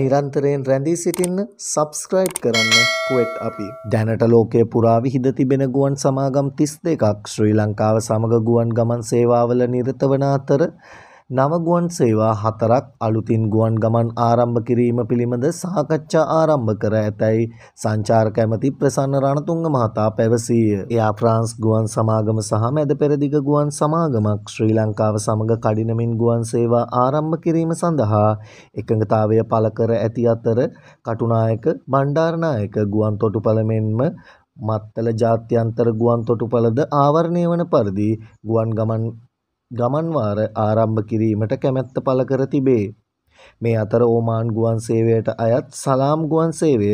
නිරන්තරයෙන් රැඳී සිටින්න සබස්ක්‍රයිබ් කරන්න කුවට් අපි. දැනට ලෝකය පුරා විහිද තිබෙන ගුවන් සමාගම් තිස් දෙකක් ශ්‍රී ලංකාව සමඟ ගුවන් ගමන් සේවාවල නිරත වන අතර නව ගුවන් සේවා හතරක් අලුතින් ගුවන් ගමන් ආරම්භ කිරීම පිළිබඳ සාකච්ඡා ආරම්භ කර ඇතැයි සංචාරක ඇමති ප්‍රසන්න රණතුංග මහතා පැවසීය. එයා ෆ්‍රාන්ස් ගුවන් සමාගම සහ මැද පෙරදිග ගුවන් සමාගමක් ශ්‍රී ලංකාව සමග කඩිනමින් ගුවන් සේවා ආරම්භ කිරීම සඳහා එකඟතාවය පළ කර ඇති අතර කටුනායක බණ්ඩාරනායක ගුවන් තොටුපළ මෙන්ම මත්තල ජාත්‍යන්තර ගුවන් තොටුපළද ආවරණය වන පරිදි ගුවන් ගමන් ගමන්වාර ආරම්භ කිරීමට කැමැත්ත පළ කර තිබේ. මේ අතර ඕමාන් ගුවන් සේවයට අයත් සලාම් ගුවන් සේවය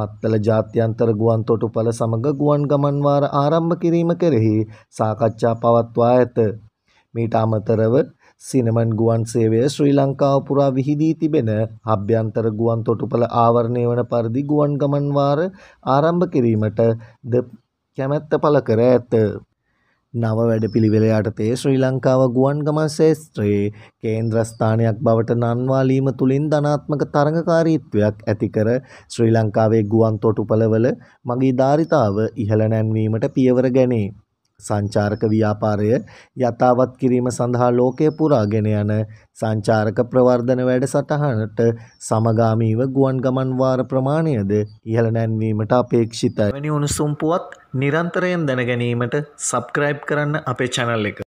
මත්තල ජාත්‍යන්තර ගුවන් තොටුපළ සමග ගුවන් ගමන්වාර ආරම්භ කිරීම කෙරෙහි සාකච්ඡා පවත්වා ඇත. මීට අමතරව සිනමන් ගුවන් සේවය ශ්‍රී ලංකාව පුරා විහිදී තිබෙන අභ්‍යන්තර ගුවන් තොටුපළ ආවරණය වන පරිදි ගුවන් ගමන්වාර ආරම්භ කිරීමට ද කැමැත්ත පළ කර ඇත. නව වැඩපිළිවෙල යටතේ ශ්‍රී ලංකාව ගුවන්ගමන් ශේත්‍රයේ කේන්ද්‍රස්ථානයක් බවට නන්වාලීම තුලින් ධනාත්මක තරඟකාරීත්වයක් ඇතිකර ශ්‍රී ලංකාවේ ගුවන් තොටුපළවල මගී ධාරිතාව ඉහළ නැන්වීමට පියවර ගැනේ. සංචාරක ව්‍යාපාරය යථාවත් කිරීම සඳහා ලෝකය පුරාගෙන යන සංචාරක ප්‍රවර්ධන වැඩසටහනට සමගාමීව ගුවන් ගමන් වාර ප්‍රමාණයද ඉහළ නැන්වීමට අපේක්ෂිතයි. මෙනි උණුසුම් පුවත් නිරන්තරයෙන් දැන ගැනීමට සබ්ස්ක්‍රයිබ් කරන්න අපේ channel එක